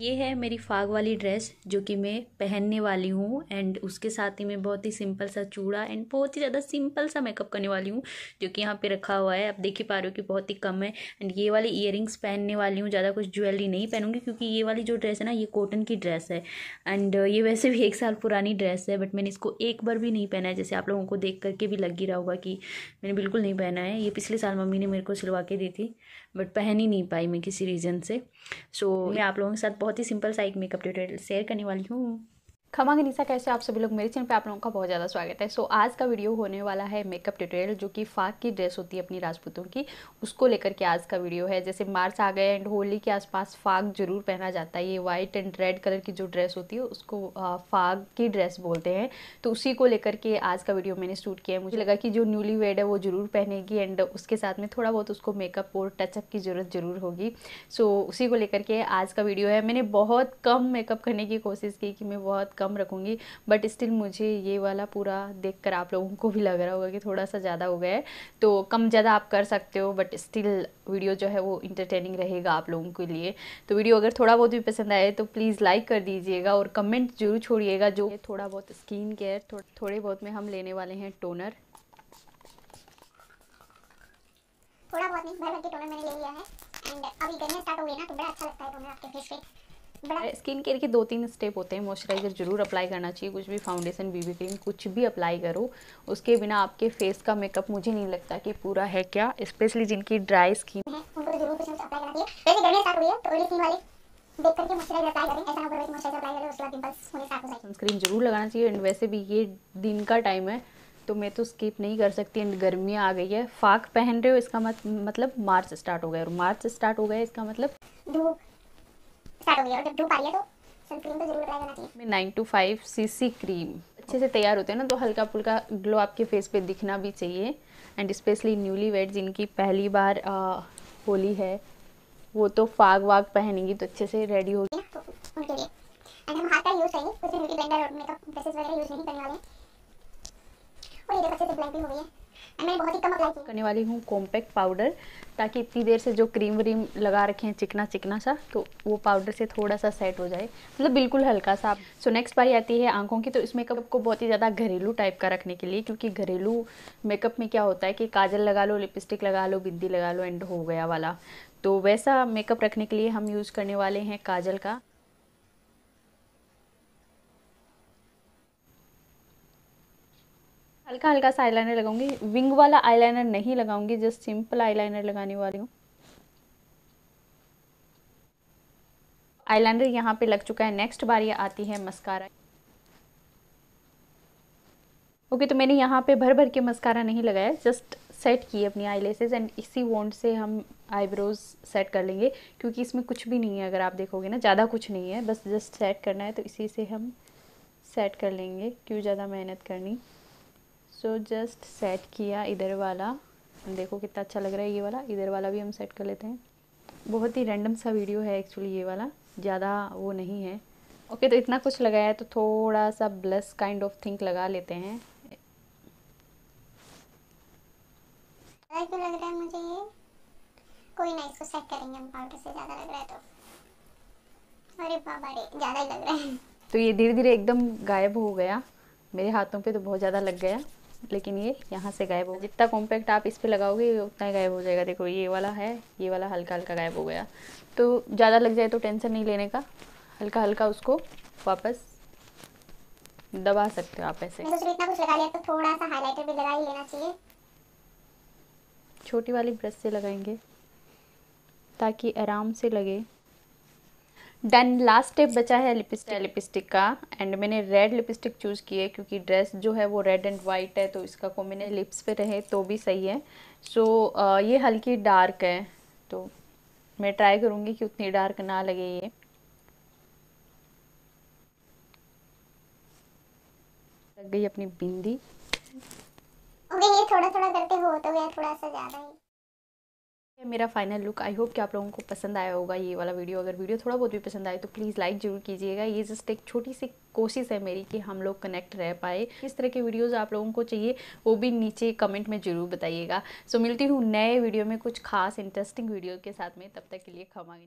ये है मेरी फाग वाली ड्रेस जो कि मैं पहनने वाली हूँ एंड उसके साथ ही मैं बहुत ही सिंपल सा चूड़ा एंड बहुत ही ज़्यादा सिंपल सा मेकअप करने वाली हूँ जो कि यहाँ पे रखा हुआ है आप देख ही पा रहे हो कि बहुत ही कम है एंड ये वाली इयरिंग्स पहनने वाली हूँ ज़्यादा कुछ ज्वेलरी नहीं पहनूंगी क्योंकि ये वाली जो ड्रेस है ना ये कॉटन की ड्रेस है एंड ये वैसे भी एक साल पुरानी ड्रेस है बट मैंने इसको एक बार भी नहीं पहना है जैसे आप लोगों को देख करके भी लग ही रहा होगा कि मैंने बिल्कुल नहीं पहना है ये पिछले साल मम्मी ने मेरे को सिलवा के दी थी बट पहन ही नहीं पाई मैं किसी रीज़न से सो so, hmm. मैं आप लोगों के साथ बहुत ही सिंपल सा एक मेकअप ट्यूटोरियल शेयर करने वाली हूँ खमा गनीसा कैसे आप सभी लोग मेरे चैनल पे आप लोगों का बहुत ज़्यादा स्वागत है सो so, आज का वीडियो होने वाला है मेकअप ट्यूटोरियल जो कि फाक की ड्रेस होती है अपनी राजपूतों की उसको लेकर के आज का वीडियो है जैसे मार्च आ गए एंड होली के आसपास फाग जरूर पहना जाता है ये वाइट एंड रेड कलर की जो ड्रेस होती है उसको फाग की ड्रेस बोलते हैं तो उसी को लेकर के आज का वीडियो मैंने शूट किया है मुझे लगा कि जो न्यूली वेड है वो ज़रूर पहनेगी एंड उसके साथ में थोड़ा बहुत उसको मेकअप और टचअप की ज़रूरत ज़रूर होगी सो उसी को लेकर के आज का वीडियो है मैंने बहुत कम मेकअप करने की कोशिश की कि मैं बहुत कम रखूँगी बट स्टिल मुझे ये वाला पूरा देख कर आप लोगों को भी लग रहा होगा कि थोड़ा सा ज़्यादा हो गया है तो कम ज़्यादा आप कर सकते हो बट स्टिल वीडियो जो है वो इंटरटेनिंग रहेगा आप लोगों के लिए तो वीडियो अगर थोड़ा बहुत भी पसंद आए तो प्लीज़ लाइक कर दीजिएगा और कमेंट जरूर छोड़िएगा जो थोड़ा बहुत स्किन केयर थो, थोड़े बहुत में हम लेने वाले हैं टोनर थोड़ा बहुत नहीं भर भर के टोनर मैंने ले लिया है एंड अभी गर्मी स्टार्ट हो गई ना तो बड़ा अच्छा लगता है टोनर आपके फेस पे स्किन केयर के दो तीन स्टेप होते हैं मॉइस्चराइज़र जरूर अप्लाई करना चाहिए कुछ भी फाउंडेशन बीबी क्रीम कुछ भी अप्लाई करो उसके बिना आपके फेस का मेकअप मुझे नहीं लगता कि पूरा है क्या स्पेशली जिनकी ड्राई स्किन सनस्क्रीन जरूर लगाना चाहिए एंड वैसे भी ये दिन का टाइम है तो मैं तो स्किप नहीं कर सकती एंड गर्मी आ गई है फाक पहन रहे हो इसका मत, मतलब मार्च स्टार्ट हो गया और मार्च स्टार्ट हो गया इसका मतलब धूप तैयार तो तो अच्छे से तैयार होते हैं ना तो हल्का फुल्का ग्लो आपके फेस पे दिखना भी चाहिए एंड स्पेशली न्यूली वेड जिनकी पहली बार आ, होली है वो तो फाग वाग पहनेंगी तो अच्छे से रेडी होगी तो हो गई है मैं बहुत ही कम अप्लाई करने वाली हूँ कॉम्पैक्ट पाउडर ताकि इतनी देर से जो क्रीम व्रीम लगा रखे हैं चिकना चिकना सा तो वो पाउडर से थोड़ा सा सेट हो जाए मतलब बिल्कुल हल्का सा सो नेक्स्ट बारी आती है आंखों की तो इस मेकअप को बहुत ही ज़्यादा घरेलू टाइप का रखने के लिए क्योंकि घरेलू मेकअप में क्या होता है कि काजल लगा लो लिपस्टिक लगा लो बिंदी लगा लो एंड हो गया वाला तो वैसा मेकअप रखने के लिए हम यूज़ करने वाले हैं काजल का हल्का हल्का सा आईलाइनर लगाऊंगी विंग वाला आईलाइनर नहीं लगाऊंगी जस्ट सिंपल आईलाइनर लगाने वाली हूँ आईलाइनर यहाँ पे लग चुका है नेक्स्ट बार ये आती है मस्कारा ओके okay, तो मैंने यहाँ पे भर भर के मस्कारा नहीं लगाया जस्ट सेट किए अपनी आई लेसेज एंड इसी वॉन्ड से हम आईब्रोज सेट कर लेंगे क्योंकि इसमें कुछ भी नहीं है अगर आप देखोगे ना ज़्यादा कुछ नहीं है बस जस्ट सेट करना है तो इसी से हम सेट कर लेंगे क्यों ज़्यादा मेहनत करनी सो जस्ट सेट किया इधर वाला देखो कितना अच्छा लग रहा है ये वाला इधर वाला भी हम सेट कर लेते हैं बहुत ही रैंडम सा वीडियो है एक्चुअली ये वाला ज़्यादा वो नहीं है ओके okay, तो इतना कुछ लगाया है तो थोड़ा सा ब्लस काइंड ऑफ थिंक लगा लेते हैं क्यों लग रहा है मुझे ये कोई ना इसको सेट करेंगे हम पाउडर से ज़्यादा लग रहा है तो अरे बाबा रे ज़्यादा ही लग रहा है तो ये धीरे धीरे एकदम गायब हो गया मेरे हाथों पे तो बहुत ज़्यादा लग गया लेकिन ये यहाँ से गायब हो जितना कॉम्पैक्ट आप इस पर लगाओगे उतना ही गायब हो जाएगा देखो ये वाला है ये वाला हल्का हल्का गायब हो गया तो ज़्यादा लग जाए तो टेंशन नहीं लेने का हल्का हल्का उसको वापस दबा सकते हो आप ऐसे मतलब इतना कुछ लगा लिया तो थोड़ा सा हाइलाइटर भी लगा ही लेना चाहिए छोटी वाली ब्रश से लगाएंगे ताकि आराम से लगे डन लास्ट स्टेप बचा है लिपस्टिक लिपस्टिक का एंड मैंने रेड लिपस्टिक चूज़ की है क्योंकि ड्रेस जो है वो रेड एंड वाइट है तो इसका को मैंने लिप्स पे रहे तो भी सही है सो so, ये हल्की डार्क है तो मैं ट्राई करूँगी कि उतनी डार्क ना लगे ये लग गई अपनी बिंदी ये थोड़ा थोड़ा करते हो तो गया थोड़ा सा ज़्यादा ही मेरा फाइनल लुक आई होप कि आप लोगों को पसंद आया होगा ये वाला वीडियो अगर वीडियो थोड़ा बहुत भी पसंद आए तो प्लीज़ लाइक जरूर कीजिएगा ये जस्ट एक छोटी सी कोशिश है मेरी कि हम लोग कनेक्ट रह पाए किस तरह के वीडियोज़ आप लोगों को चाहिए वो भी नीचे कमेंट में ज़रूर बताइएगा सो so, मिलती हूँ नए वीडियो में कुछ खास इंटरेस्टिंग वीडियो के साथ में तब तक के लिए खमा